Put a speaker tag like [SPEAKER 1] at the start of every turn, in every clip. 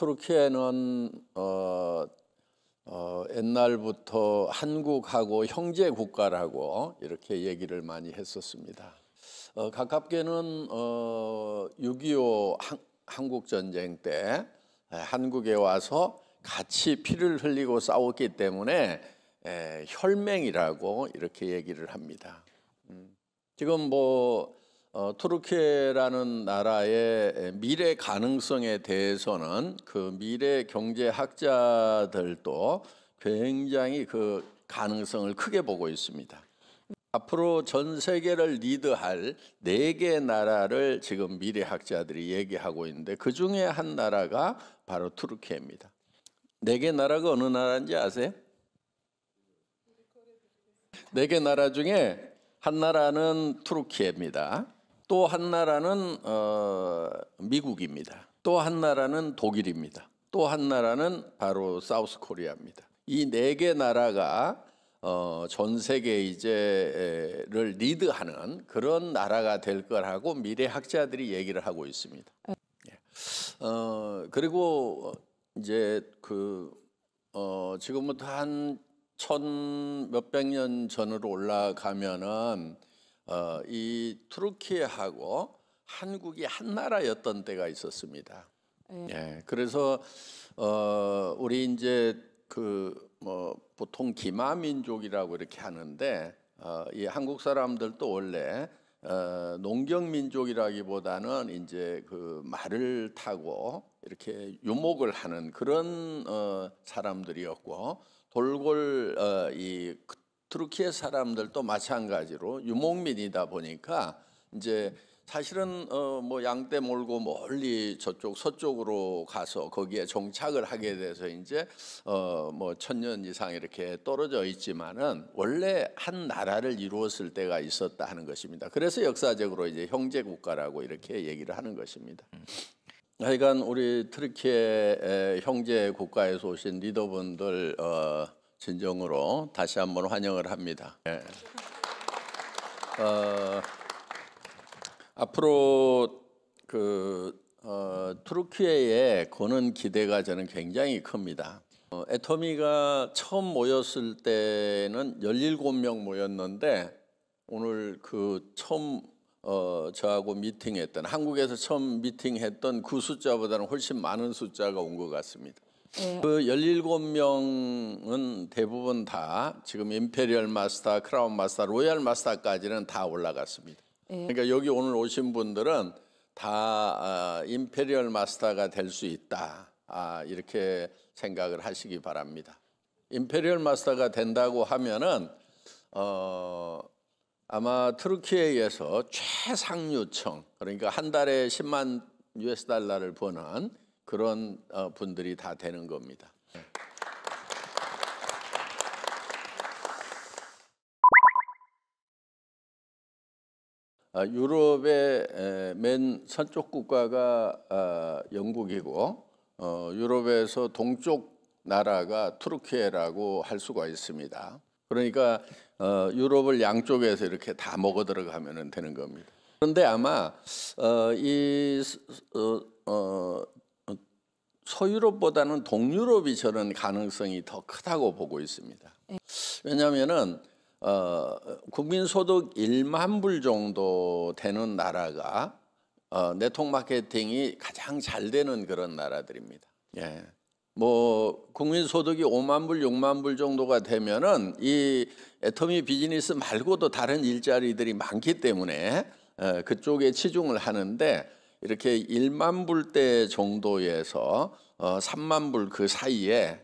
[SPEAKER 1] 터르키에는 어, 어, 옛날부터 한국하고 형제 국가라고 이렇게 얘기를 많이 했었습니다. 어, 가깝게는 어, 6.25 한국 전쟁 때 한국에 와서 같이 피를 흘리고 싸웠기 때문에 에, 혈맹이라고 이렇게 얘기를 합니다. 음, 지금 뭐 어, 투르키라는 나라의 미래 가능성에 대해서는 그 미래 경제학자들도 굉장히 그 가능성을 크게 보고 있습니다. 앞으로 전 세계를 리드할 네 개 나라를 지금 미래학자들이 얘기하고 있는데 그 중에 한 나라가 바로 투르키입니다. 네 개 나라가 어느 나라인지 아세요? 네 개 나라 중에 한 나라는 투르키입니다. 또한 나라는 어, 미국입니다. 또 한 나라는 독일입니다. 또 한 나라는 바로 사우스 코리아입니다. 이 네 개 나라가 어, 전 세계 이제를 리드하는 그런 나라가 될 거라고 미래 학자들이 얘기를 하고 있습니다. 예. 어, 그리고 이제 그 어, 지금부터 한 천 몇백 년 전으로 올라가면은 어, 이트루키예하고 한국이 한 나라였던 때가 있었습니다. 예. 예 그래서 어, 우리 이제 그 뭐 보통 기마 민족이라고 이렇게 하는데 어, 이 한국 사람들도 원래 어, 농경 민족이라기보다는 이제 그 말을 타고 이렇게 유목을 하는 그런 어, 사람들이었고 돌골 어, 이 그 트루키의 사람들도 마찬가지로 유목민이다 보니까 이제 사실은 어뭐 양 떼 몰고 멀리 저쪽 서쪽으로 가서 거기에 정착을 하게 돼서 이제 어뭐 천년 이상 이렇게 떨어져 있지만은 원래 한 나라를 이루었을 때가 있었다 하는 것입니다. 그래서 역사적으로 이제 형제 국가라고 이렇게 얘기를 하는 것입니다. 음. 하여간 우리 트르키의 형제 국가에서 오신 리더분들 어 진정으로 다시 한번 환영을 합니다. 네. 어, 앞으로 그 어, 트루키에의 거는 기대가 저는 굉장히 큽니다. 어, 애터미가 처음 모였을 때는 17명 모였는데 오늘 그 처음 어, 저하고 미팅했던 한국에서 처음 미팅했던 그 숫자보다는 훨씬 많은 숫자가 온 것 같습니다. 예. 그 17명은 대부분 다 지금 임페리얼 마스터, 크라운 마스터, 로얄 마스터까지는 다 올라갔습니다. 예. 그러니까 여기 오늘 오신 분들은 다 어, 임페리얼 마스터가 될 수 있다. 아, 이렇게 생각을 하시기 바랍니다. 임페리얼 마스터가 된다고 하면은 어, 아마 트루키에의해서 최상류층 그러니까 한 달에 10만 US 달러를 버는 그런 어, 분들이 다 되는 겁니다. 아, 유럽의 맨 서쪽 국가가 아, 영국이고 어, 유럽에서 동쪽 나라가 투르키에라고 할 수가 있습니다. 그러니까 어, 유럽을 양쪽에서 이렇게 다 먹어 들어가면 되는 겁니다. 그런데 아마 어, 이 서유럽보다는 동유럽이 저는 가능성이 더 크다고 보고 있습니다. 네. 왜냐하면은 어, 국민소득 1만 불 정도 되는 나라가 어, 네트워크 마케팅이 가장 잘 되는 그런 나라들입니다. 예. 뭐 국민 소득이 5만 불, 6만 불 정도가 되면은 이 애터미 비즈니스 말고도 다른 일자리들이 많기 때문에 에, 어, 그쪽에 치중을 하는데 이렇게 1만 불대 정도에서 3만 어, 불그 사이에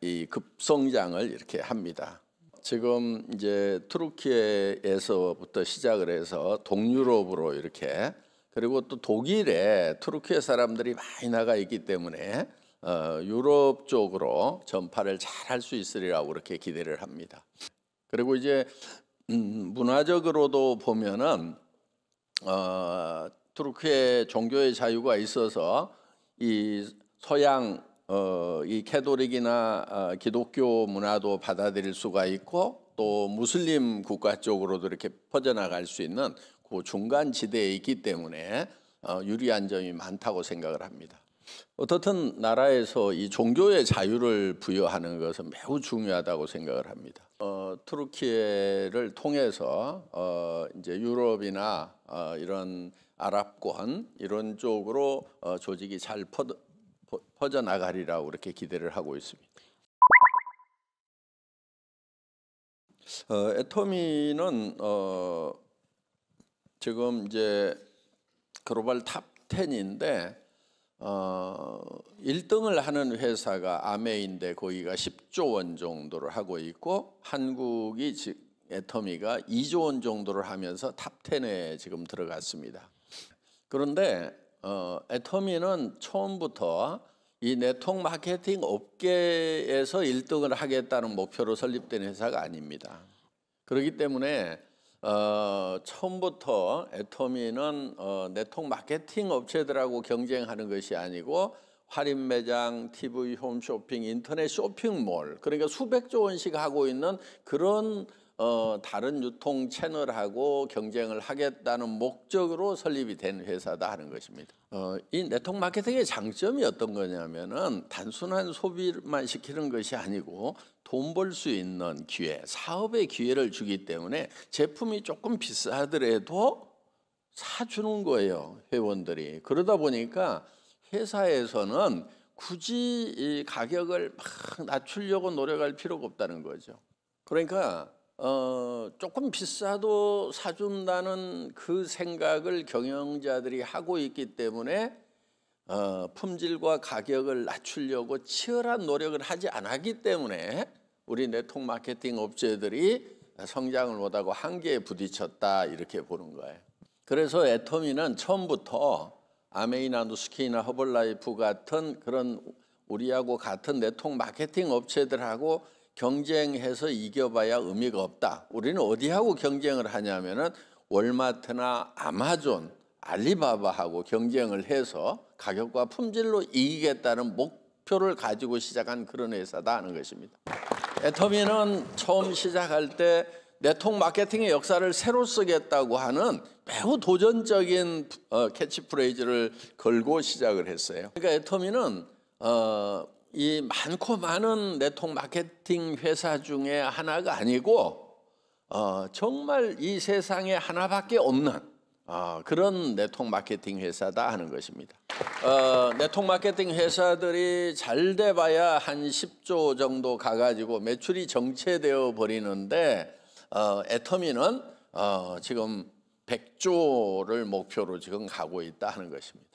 [SPEAKER 1] 이 급성장을 이렇게 합니다. 지금 이제 트루키에서부터 시작을 해서 동유럽으로 이렇게 그리고 또 독일에 트루키의 사람들이 많이 나가 있기 때문에 어, 유럽 쪽으로 전파를 잘 할 수 있으리라고 그렇게 기대를 합니다. 그리고 이제 음, 문화적으로도 보면은 어, 투르크의 종교의 자유가 있어서 이 서양 어, 이 캐도릭이나 어, 기독교 문화도 받아들일 수가 있고 또 무슬림 국가 쪽으로도 이렇게 퍼져나갈 수 있는 그 중간 지대에 있기 때문에 어, 유리한 점이 많다고 생각을 합니다. 어떻든 나라에서 이 종교의 자유를 부여하는 것은 매우 중요하다고 생각을 합니다. 어, 트루키에를 통해서 어, 이제 유럽이나 어, 이런 아랍권 이런 쪽으로 어, 조직이 잘 퍼져, 퍼져 나가리라고 이렇게 기대를 하고 있습니다. 어, 에토미는 어, 지금 이제 글로벌 탑10인데 어, 1등을 하는 회사가 아메인데 거기가 10조 원 정도를 하고 있고 한국이 즉 에터미가 2조 원 정도를 하면서 탑10에 지금 들어갔습니다. 그런데 어, 애터미는 처음부터 이 네트워크 마케팅 업계에서 1등을 하겠다는 목표로 설립된 회사가 아닙니다. 그렇기 때문에 어, 처음부터 애터미는 어, 네트워크 마케팅 업체들하고 경쟁하는 것이 아니고 할인 매장, TV 홈쇼핑, 인터넷 쇼핑몰 그러니까 수백조 원씩 하고 있는 그런 어, 다른 유통 채널하고 경쟁을 하겠다는 목적으로 설립이 된 회사다 하는 것입니다. 어, 이 네트워크 마케팅의 장점이 어떤 거냐면은 단순한 소비만 시키는 것이 아니고 돈 벌 수 있는 기회, 사업의 기회를 주기 때문에 제품이 조금 비싸더라도 사주는 거예요 회원들이. 그러다 보니까 회사에서는 굳이 이 가격을 막 낮추려고 노력할 필요가 없다는 거죠. 그러니까 어, 조금 비싸도 사준다는 그 생각을 경영자들이 하고 있기 때문에 어, 품질과 가격을 낮추려고 치열한 노력을 하지 않았기 때문에 우리 네트워크 마케팅 업체들이 성장을 못하고 한계에 부딪혔다 이렇게 보는 거예요. 그래서 애터미는 처음부터 아메이나 누스키나 허블라이프 같은 그런 우리하고 같은 네트워크 마케팅 업체들하고 경쟁해서 이겨봐야 의미가 없다. 우리는 어디하고 경쟁을 하냐면은 월마트나 아마존, 알리바바하고 경쟁을 해서 가격과 품질로 이기겠다는 목표를 가지고 시작한 그런 회사다 하는 것입니다. 애터미는 처음 시작할 때 네트워크 마케팅의 역사를 새로 쓰겠다고 하는 매우 도전적인 어, 캐치프레이즈를 걸고 시작을 했어요. 그러니까 애터미는 어, 이 많고 많은 네트워크 마케팅 회사 중에 하나가 아니고 어, 정말 이 세상에 하나밖에 없는 어, 그런 네트워크 마케팅 회사다 하는 것입니다. 어, 네트워크 마케팅 회사들이 잘 돼봐야 한 10조 정도 가가지고 매출이 정체되어 버리는데 어, 애터미는 어, 지금 100조를 목표로 지금 가고 있다 하는 것입니다.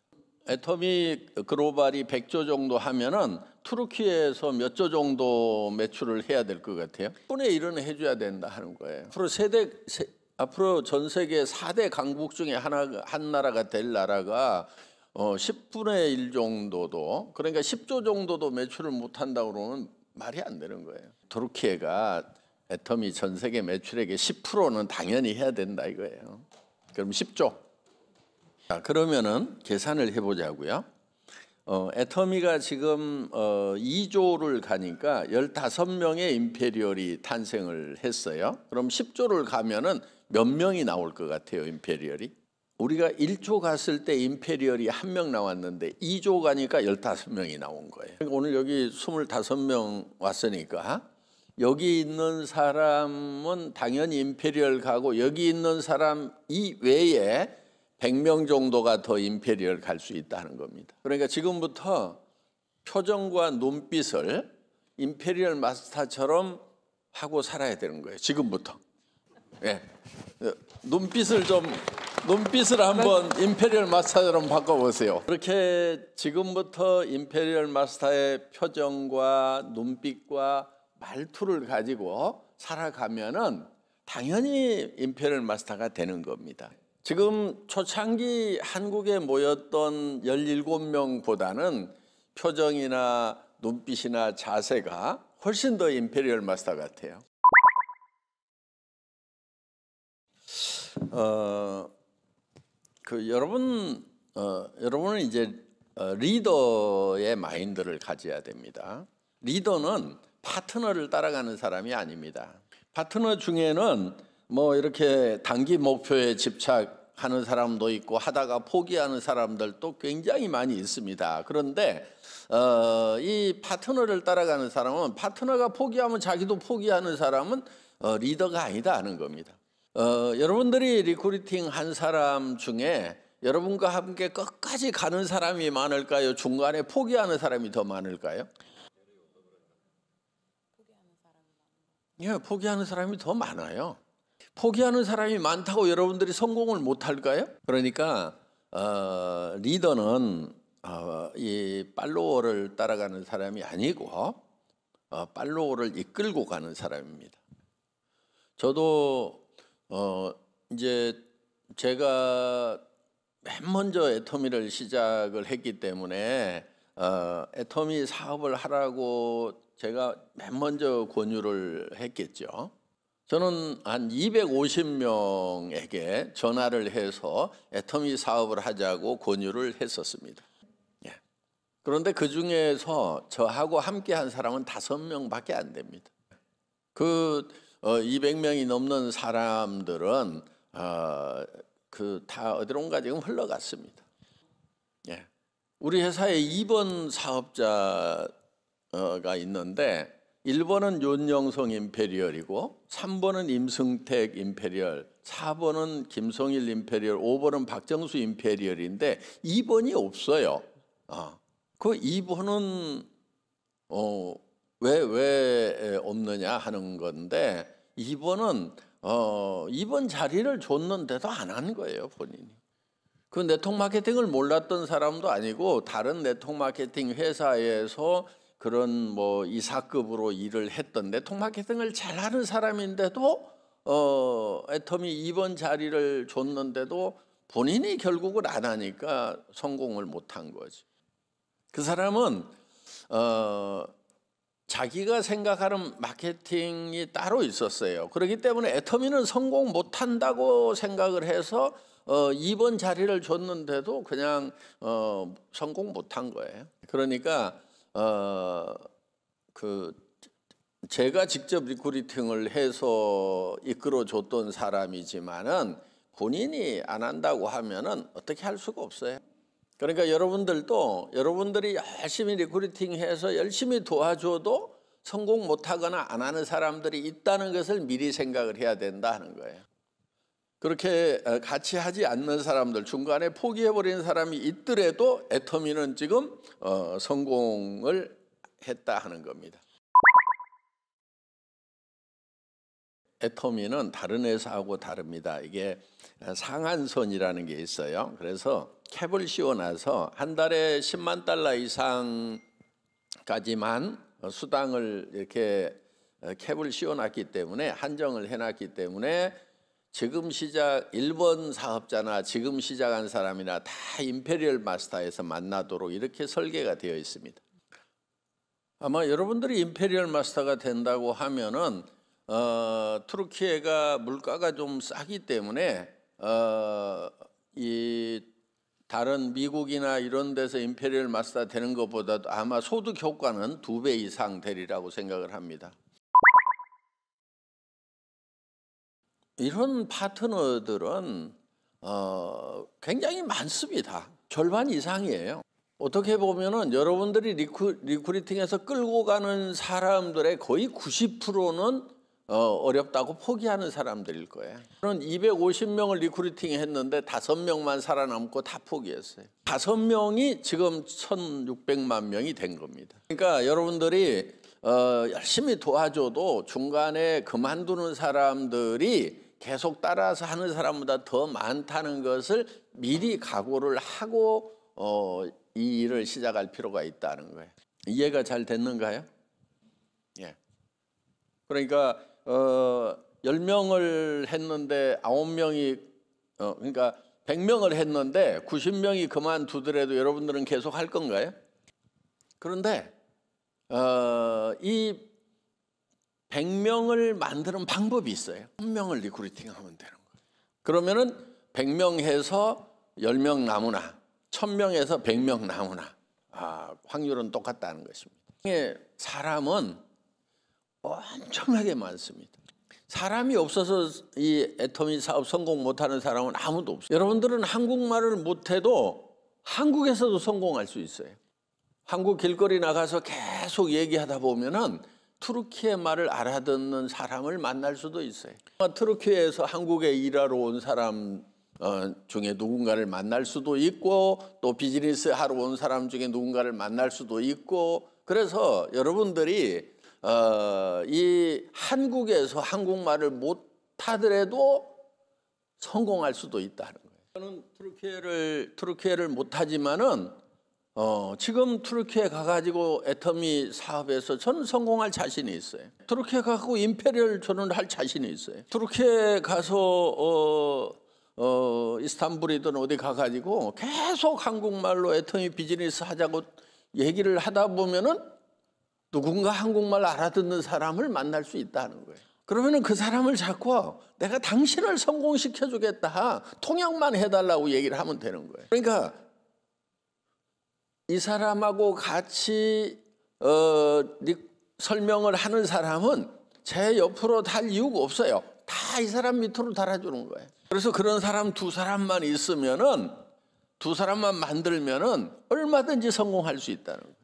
[SPEAKER 1] 애터미 글로벌이 100조 정도 하면은 투르키에서 몇 조 정도 매출을 해야 될 것 같아요. 분의 1은 해줘야 된다 하는 거예요. 앞으로 세대 세, 앞으로 전 세계 4대 강국 중에 하나 한 나라가 될 나라가 어 10분의 1 정도도 그러니까 10조 정도도 매출을 못 한다 그러면 말이 안 되는 거예요. 투르키가 애터미 전 세계 매출액의 10%는 당연히 해야 된다 이거예요. 그럼 10조. 자, 그러면은 계산을 해보자고요. 어, 애터미가 지금 어, 2조를 가니까 15명의 임페리얼이 탄생을 했어요. 그럼 10조를 가면은 몇 명이 나올 것 같아요, 임페리얼이? 우리가 1조 갔을 때 임페리얼이 한 명 나왔는데 2조 가니까 15명이 나온 거예요. 그러니까 오늘 여기 25명 왔으니까 여기 있는 사람은 당연히 임페리얼 가고 여기 있는 사람 이외에 100명 정도가 더 임페리얼 갈 수 있다는 겁니다. 그러니까 지금부터 표정과 눈빛을 임페리얼 마스터처럼 하고 살아야 되는 거예요. 지금부터. 예. 눈빛을 좀 눈빛을 한번 임페리얼 마스터처럼 바꿔보세요. 그렇게 지금부터 임페리얼 마스터의 표정과 눈빛과 말투를 가지고 살아가면은 당연히 임페리얼 마스터가 되는 겁니다. 지금 초창기 한국에 모였던 17명보다는 표정이나 눈빛이나 자세가 훨씬 더 임페리얼 마스터 같아요. 어, 그 여러분 어, 여러분은 이제 어, 리더의 마인드를 가져야 됩니다. 리더는 파트너를 따라가는 사람이 아닙니다. 파트너 중에는 뭐 이렇게 단기 목표에 집착 하는 사람도 있고 하다가 포기하는 사람들도 굉장히 많이 있습니다. 그런데 어, 이 파트너를 따라가는 사람은 파트너가 포기하면 자기도 포기하는 사람은 어, 리더가 아니다 하는 겁니다. 어, 여러분들이 리크루팅 한 사람 중에 여러분과 함께 끝까지 가는 사람이 많을까요? 중간에 포기하는 사람이 더 많을까요? 예, 포기하는 사람이 더 많아요. 포기하는 사람이 많다고 여러분들이 성공을 못할까요? 그러니까 어, 리더는 어, 이 팔로워를 따라가는 사람이 아니고 어, 팔로워를 이끌고 가는 사람입니다. 저도 어, 이제 제가 맨 먼저 애터미를 시작을 했기 때문에 어, 애터미 사업을 하라고 제가 맨 먼저 권유를 했겠죠. 저는 한 250명에게 전화를 해서 애터미 사업을 하자고 권유를 했었습니다. 예. 그런데 그 중에서 저하고 함께 한 사람은 다섯 명밖에 안 됩니다. 그 200명이 어, 넘는 사람들은 어, 그다 어디론가 지금 흘러갔습니다. 예. 우리 회사에 2번 사업자가 있는데 1번은 윤영성 임페리얼이고 3번은 임승택 임페리얼 4번은 김성일 임페리얼 5번은 박정수 임페리얼인데 2번이 없어요. 아, 그 2번은 어, 왜, 왜 없느냐 하는 건데 2번은 어, 2번 자리를 줬는데도 안 한 거예요 본인이. 그 네트워크 마케팅을 몰랐던 사람도 아니고 다른 네트워크 마케팅 회사에서 그런 뭐 이사급으로 일을 했던데 통마케팅을 잘하는 사람인데도 어 애텀이 2번 자리를 줬는데도 본인이 결국은안 하니까 성공을 못한 거지. 그 사람은 어 자기가 생각하는 마케팅이 따로 있었어요. 그렇기 때문에 애터미는 성공 못한다고 생각을 해서 어, 2번 자리를 줬는데도 그냥 어, 성공 못한 거예요. 그러니까 어, 그 제가 직접 리쿠리팅을 해서 이끌어 줬던 사람이지만은 본인이 안 한다고 하면은 어떻게 할 수가 없어요. 그러니까 여러분들도 여러분들이 열심히 리쿠리팅해서 열심히 도와줘도 성공 못하거나 안 하는 사람들이 있다는 것을 미리 생각을 해야 된다 하는 거예요. 그렇게 어, 같이 하지 않는 사람들 중간에 포기해버리는 사람이 있더라도 애터미는 지금 어, 성공을 했다 하는 겁니다. 애터미는 다른 회사하고 다릅니다. 이게 어, 상한선이라는 게 있어요. 그래서 캡을 씌워놔서 한 달에 10만 달러 이상까지만 수당을 이렇게 캡을 씌워놨기 때문에 한정을 해놨기 때문에 지금 시작 일본 사업자나 지금 시작한 사람이나 다 임페리얼 마스터에서 만나도록 이렇게 설계가 되어 있습니다. 아마 여러분들이 임페리얼 마스터가 된다고 하면은 어, 트루키에가 물가가 좀 싸기 때문에 어, 이 다른 미국이나 이런 데서 임페리얼 마스터 되는 것보다도 아마 소득 효과는 두 배 이상 되리라고 생각을 합니다. 이런 파트너들은 어, 굉장히 많습니다. 절반 이상이에요. 어떻게 보면은 여러분들이 리쿠, 리쿠리팅에서 끌고 가는 사람들의 거의 90%는 어, 렵다고 포기하는 사람들일 거예요. 저는 250명을 리쿠리팅 했는데 5명만 살아남고 다 포기했어요. 5명이 지금 1600만 명이 된 겁니다. 그러니까 여러분들이 어, 열심히 도와줘도 중간에 그만두는 사람들이 계속 따라서 하는 사람보다 더 많다는 것을 미리 각오를 하고 어, 이 일을 시작할 필요가 있다는 거예요. 이해가 잘 됐는가요? 예. 그러니까 어, 10명을 했는데 9명이 어, 그러니까 100명을 했는데 90명이 그만두더라도 여러분들은 계속 할 건가요? 그런데 어, 이 100명을 만드는 방법이 있어요. 1명을 리크루팅하면 되는 거예요. 그러면은 100명 해서 10명 남으나 1000명에서 100명 남으나 아, 확률은 똑같다는 것입니다. 사람은 엄청나게 많습니다. 사람이 없어서 이 애터미 사업 성공 못하는 사람은 아무도 없어요. 여러분들은 한국말을 못해도 한국에서도 성공할 수 있어요. 한국 길거리 나가서 계속 얘기하다 보면은 트루키의 말을 알아듣는 사람을 만날 수도 있어요. 투르키에서 한국에 일하러 온 사람 어, 중에 누군가를 만날 수도 있고 또 비즈니스 하러 온 사람 중에 누군가를 만날 수도 있고 그래서 여러분들이 어, 이 한국에서 한국말을 못하더라도 성공할 수도 있다는 거예요. 저는 트루키를트루키를 못하지만은 어, 지금 트루키에 가가지고 애터미 사업에서 저는 성공할 자신이 있어요. 트루키에 가고 임페리얼 저는 할 자신이 있어요. 트루키에 가서 어, 어, 이스탄불이든 어디 가가지고 계속 한국말로 애터미 비즈니스 하자고 얘기를 하다 보면은 누군가 한국말 알아듣는 사람을 만날 수 있다는 거예요. 그러면은 그 사람을 자꾸 내가 당신을 성공시켜 주겠다 통역만 해달라고 얘기를 하면 되는 거예요. 그러니까 이 사람하고 같이 어, 설명을 하는 사람은 제 옆으로 달 이유가 없어요. 다 이 사람 밑으로 달아주는 거예요. 그래서 그런 사람 두 사람만 있으면은 두 사람만 만들면은 얼마든지 성공할 수 있다는 거예요.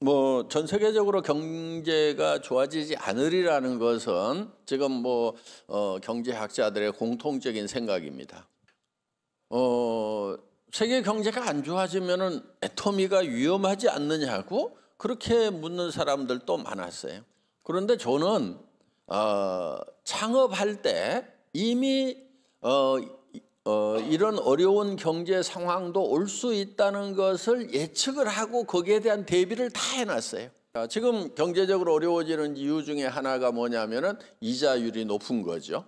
[SPEAKER 1] 뭐 전 세계적으로 경제가 좋아지지 않으리라는 것은 지금 뭐 어, 경제학자들의 공통적인 생각입니다. 어, 세계 경제가 안 좋아지면은 애터미가 위험하지 않느냐고 그렇게 묻는 사람들도 많았어요. 그런데 저는 어, 창업할 때 이미 어, 어, 이런 어려운 경제 상황도 올 수 있다는 것을 예측을 하고 거기에 대한 대비를 다 해놨어요. 지금 경제적으로 어려워지는 이유 중에 하나가 뭐냐면은 이자율이 높은 거죠.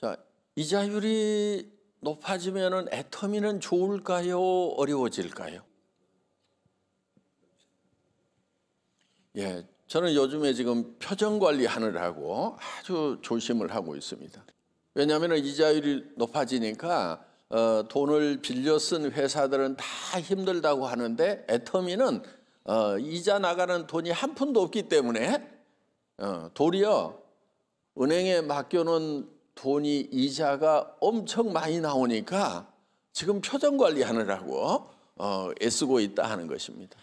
[SPEAKER 1] 자, 이자율이 높아지면은 애터미는 좋을까요? 어려워질까요? 예, 저는 요즘에 지금 표정 관리하느라고 아주 조심을 하고 있습니다. 왜냐하면 이자율이 높아지니까 어, 돈을 빌려 쓴 회사들은 다 힘들다고 하는데 애터미는 어, 이자 나가는 돈이 한 푼도 없기 때문에 어, 도리어 은행에 맡겨놓은 돈이 이자가 엄청 많이 나오니까 지금 표정 관리하느라고 어, 애쓰고 있다 하는 것입니다.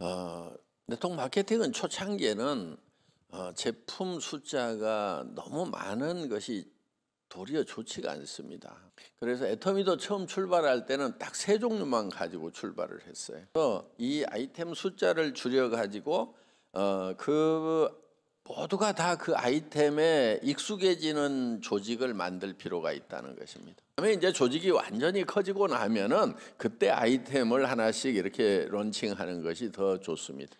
[SPEAKER 1] 어, 네트 마케팅은 초창기에는 어, 제품 숫자가 너무 많은 것이 도리어 좋지가 않습니다. 그래서 애터미도 처음 출발할 때는 딱 세 종류만 가지고 출발을 했어요. 이 아이템 숫자를 줄여 가지고 어, 그 모두가 다 그 아이템에 익숙해지는 조직을 만들 필요가 있다는 것입니다. 그다음에 이제 조직이 완전히 커지고 나면은 그때 아이템을 하나씩 이렇게 런칭하는 것이 더 좋습니다.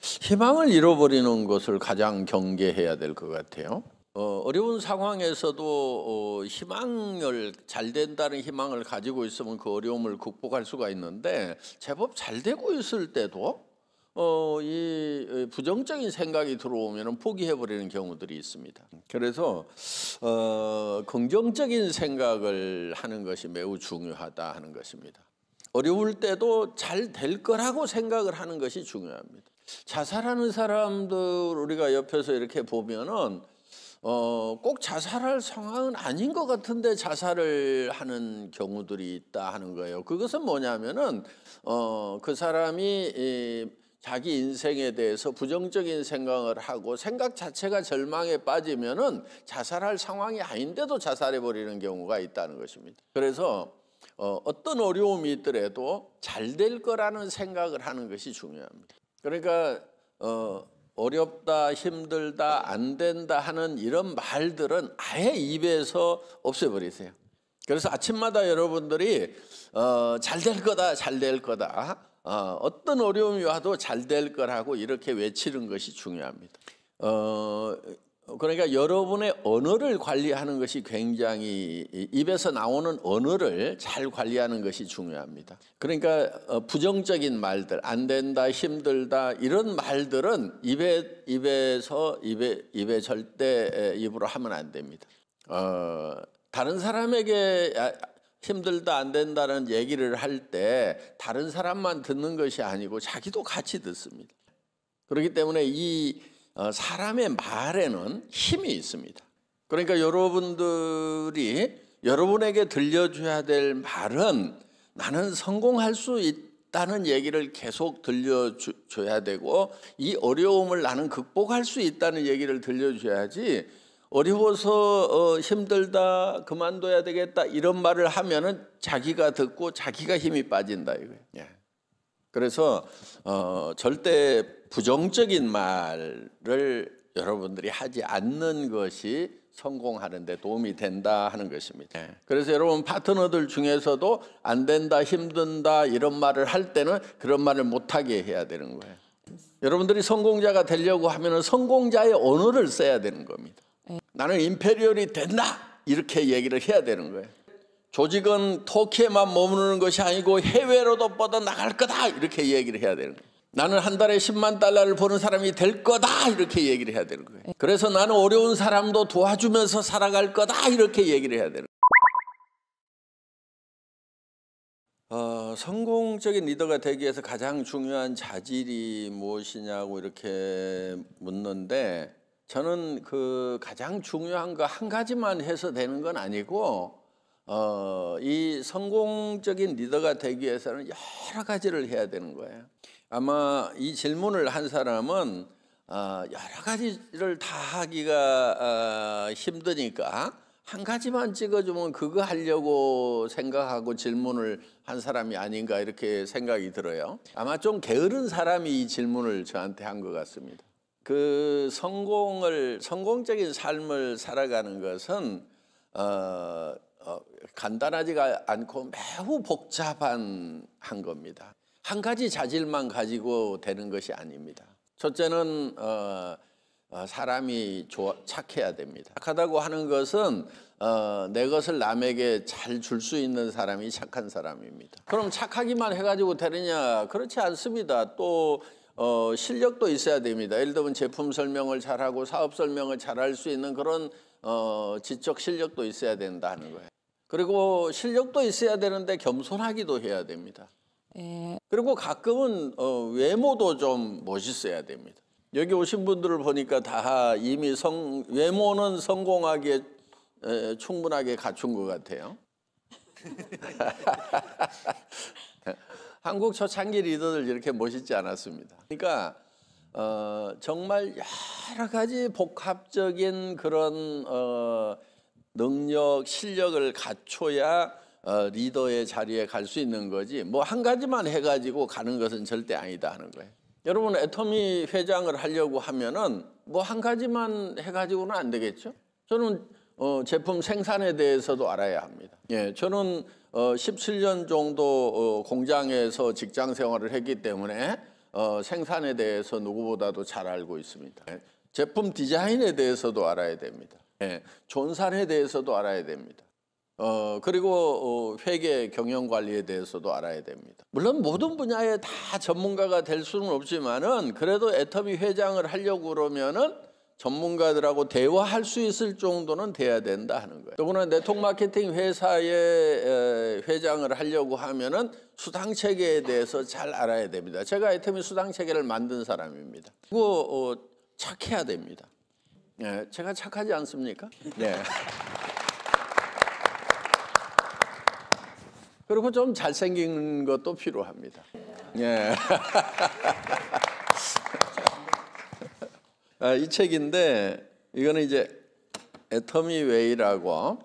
[SPEAKER 1] 희망을 잃어버리는 것을 가장 경계해야 될 것 같아요. 어, 어려운 상황에서도 어, 희망을 잘 된다는 희망을 가지고 있으면 그 어려움을 극복할 수가 있는데 제법 잘 되고 있을 때도 어, 이 부정적인 생각이 들어오면 포기해버리는 경우들이 있습니다. 그래서 어, 긍정적인 생각을 하는 것이 매우 중요하다 하는 것입니다. 어려울 때도 잘 될 거라고 생각을 하는 것이 중요합니다. 자살하는 사람들 우리가 옆에서 이렇게 보면은 어, 꼭 자살할 상황은 아닌 것 같은데 자살을 하는 경우들이 있다 하는 거예요. 그것은 뭐냐면은 어, 그 사람이 이, 자기 인생에 대해서 부정적인 생각을 하고 생각 자체가 절망에 빠지면은 자살할 상황이 아닌데도 자살해 버리는 경우가 있다는 것입니다. 그래서 어, 어떤 어려움이 있더라도 잘 될 거라는 생각을 하는 것이 중요합니다. 그러니까 어, 어렵다, 힘들다, 안 된다 하는 이런 말들은 아예 입에서 없애버리세요. 그래서 아침마다 여러분들이 어, 잘될 거다, 잘 될 거다. 어, 떤 어려움이 와도 잘 될 거라고 이렇게 외치는 것이 중요합니다. 어, 그러니까 여러분의 언어를 관리하는 것이 굉장히 입에서 나오는 언어를 잘 관리하는 것이 중요합니다. 그러니까 어, 부정적인 말들, 안 된다, 힘들다 이런 말들은 입에 입에서 입에 입에 절대 입으로 하면 안 됩니다. 어, 다른 사람에게 아, 힘들다 안 된다는 얘기를 할 때 다른 사람만 듣는 것이 아니고 자기도 같이 듣습니다. 그렇기 때문에 이 어, 사람의 말에는 힘이 있습니다. 그러니까 여러분들이 여러분에게 들려줘야 될 말은 나는 성공할 수 있다는 얘기를 계속 들려줘야 되고 이 어려움을 나는 극복할 수 있다는 얘기를 들려줘야지 어려워서 어, 힘들다 그만둬야 되겠다 이런 말을 하면은 자기가 듣고 자기가 힘이 빠진다 이거예요. 예. 그래서 어, 절대 부정적인 말을 여러분들이 하지 않는 것이 성공하는 데 도움이 된다 하는 것입니다. 네. 그래서 여러분 파트너들 중에서도 안 된다, 힘든다 이런 말을 할 때는 그런 말을 못하게 해야 되는 거예요. 여러분들이 성공자가 되려고 하면 성공자의 언어를 써야 되는 겁니다. 네. 나는 임페리얼이 된다 이렇게 얘기를 해야 되는 거예요. 조직은 터키에만 머무르는 것이 아니고 해외로도 뻗어 나갈 거다 이렇게 얘기를 해야 되는 거예요. 나는 한 달에 10만 달러를 버는 사람이 될 거다 이렇게 얘기를 해야 되는 거예요. 그래서 나는 어려운 사람도 도와주면서 살아갈 거다 이렇게 얘기를 해야 되는 거예요. 어, 성공적인 리더가 되기 위해서 가장 중요한 자질이 무엇이냐고 이렇게 묻는데 저는 그 가장 중요한 거 한 가지만 해서 되는 건 아니고 어, 이 성공적인 리더가 되기 위해서는 여러 가지를 해야 되는 거예요. 아마 이 질문을 한 사람은 어, 여러 가지를 다 하기가 어, 힘드니까 한 가지만 찍어주면 그거 하려고 생각하고 질문을 한 사람이 아닌가 이렇게 생각이 들어요. 아마 좀 게으른 사람이 이 질문을 저한테 한 것 같습니다. 그 성공을 성공적인 삶을 살아가는 것은 어, 어, 간단하지가 않고 매우 복잡한 한 겁니다. 한 가지 자질만 가지고 되는 것이 아닙니다. 첫째는 어, 어 사람이 좋아, 착해야 됩니다. 착하다고 하는 것은 어, 내 것을 남에게 잘 줄 수 있는 사람이 착한 사람입니다. 그럼 착하기만 해가지고 되느냐? 그렇지 않습니다. 또 어, 실력도 있어야 됩니다. 예를 들면 제품 설명을 잘하고 사업 설명을 잘할 수 있는 그런 어, 지적 실력도 있어야 된다는 거예요. 그리고 실력도 있어야 되는데 겸손하기도 해야 됩니다. 예. 그리고 가끔은 어, 외모도 좀 멋있어야 됩니다. 여기 오신 분들을 보니까 다 이미 성, 외모는 성공하기에 에, 충분하게 갖춘 것 같아요. 한국 초창기 리더들 이렇게 멋있지 않았습니다. 그러니까 어, 정말 여러 가지 복합적인 그런 어, 능력, 실력을 갖춰야 어, 리더의 자리에 갈 수 있는 거지 뭐 한 가지만 해가지고 가는 것은 절대 아니다 하는 거예요. 여러분 애터미 회장을 하려고 하면은 뭐 한 가지만 해가지고는 안 되겠죠. 저는 어, 제품 생산에 대해서도 알아야 합니다. 예, 저는 어, 17년 정도 어, 공장에서 직장 생활을 했기 때문에 어, 생산에 대해서 누구보다도 잘 알고 있습니다. 예, 제품 디자인에 대해서도 알아야 됩니다. 예, 존산에 대해서도 알아야 됩니다. 어, 그리고 어, 회계 경영 관리에 대해서도 알아야 됩니다. 물론 모든 분야에 다 전문가가 될 수는 없지만은 그래도 애터미 회장을 하려고 그러면은 전문가들하고 대화할 수 있을 정도는 돼야 된다 하는 거예요. 더구나 네트워크 마케팅 회사의 회장을 하려고 하면은 수당 체계에 대해서 잘 알아야 됩니다. 제가 애터미 수당 체계를 만든 사람입니다. 그리고 어, 착해야 됩니다. 예, 제가 착하지 않습니까? 네. 그리고 좀 잘생긴 것도 필요합니다. 예. 아, 이 책인데 이거는 이제 애터미 웨이라고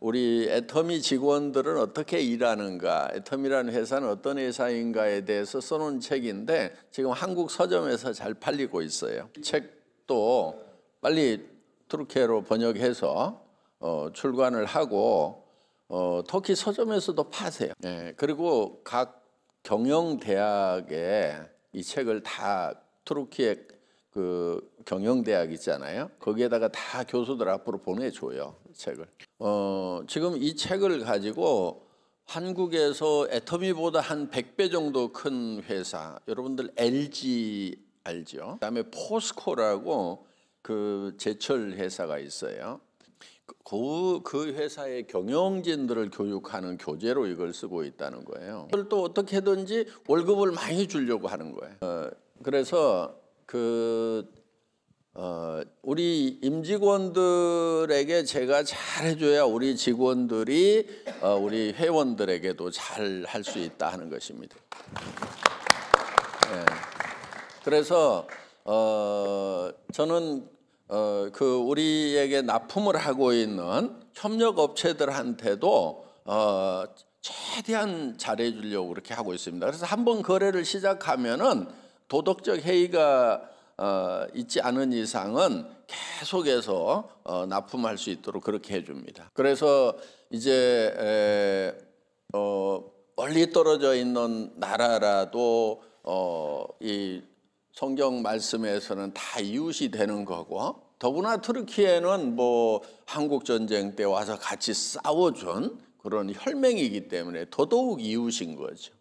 [SPEAKER 1] 우리 애터미 직원들은 어떻게 일하는가, 애터미라는 회사는 어떤 회사인가에 대해서 써놓은 책인데 지금 한국 서점에서 잘 팔리고 있어요. 책도 빨리 트루케로 번역해서 어, 출간을 하고 어, 터키 서점에서도 파세요. 네, 그리고 각 경영대학에 이 책을 다 트루키의 그 경영대학 있잖아요. 거기에다가 다 교수들 앞으로 보내줘요 책을. 어, 지금 이 책을 가지고 한국에서 애터미보다 한 100배 정도 큰 회사 여러분들 LG 알죠? 그다음에 포스코라고 그 제철 회사가 있어요. 그, 그 회사의 경영진들을 교육하는 교재로 이걸 쓰고 있다는 거예요. 그걸 또 어떻게든지 월급을 많이 주려고 하는 거예요. 어, 그래서 그 어, 우리 임직원들에게 제가 잘해줘야 우리 직원들이 어, 우리 회원들에게도 잘 할 수 있다 하는 것입니다. 네. 그래서 어, 저는 어, 그 우리에게 납품을 하고 있는 협력업체들한테도 어, 최대한 잘해주려고 그렇게 하고 있습니다. 그래서 한 번 거래를 시작하면은 도덕적 해이가 어, 있지 않은 이상은 계속해서 어, 납품할 수 있도록 그렇게 해줍니다. 그래서 이제 에, 어, 멀리 떨어져 있는 나라라도 어, 이 성경 말씀에서는 다 이웃이 되는 거고 더구나 트르키에는 뭐 한국 전쟁 때 와서 같이 싸워준 그런 혈맹이기 때문에 더더욱 이웃인 거죠.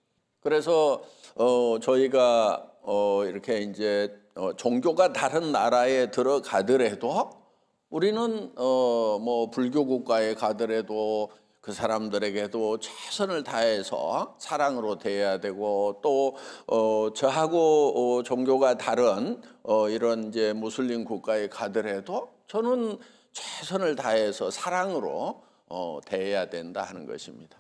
[SPEAKER 1] 그래서 어 저희가 어 이렇게 이제 어 종교가 다른 나라에 들어가더라도 우리는 어 뭐 불교 국가에 가더라도 그 사람들에게도 최선을 다해서 사랑으로 대해야 되고 또 어, 저하고 어, 종교가 다른 어, 이런 이제 무슬림 국가에 가더라도 저는 최선을 다해서 사랑으로 어, 대해야 된다 하는 것입니다.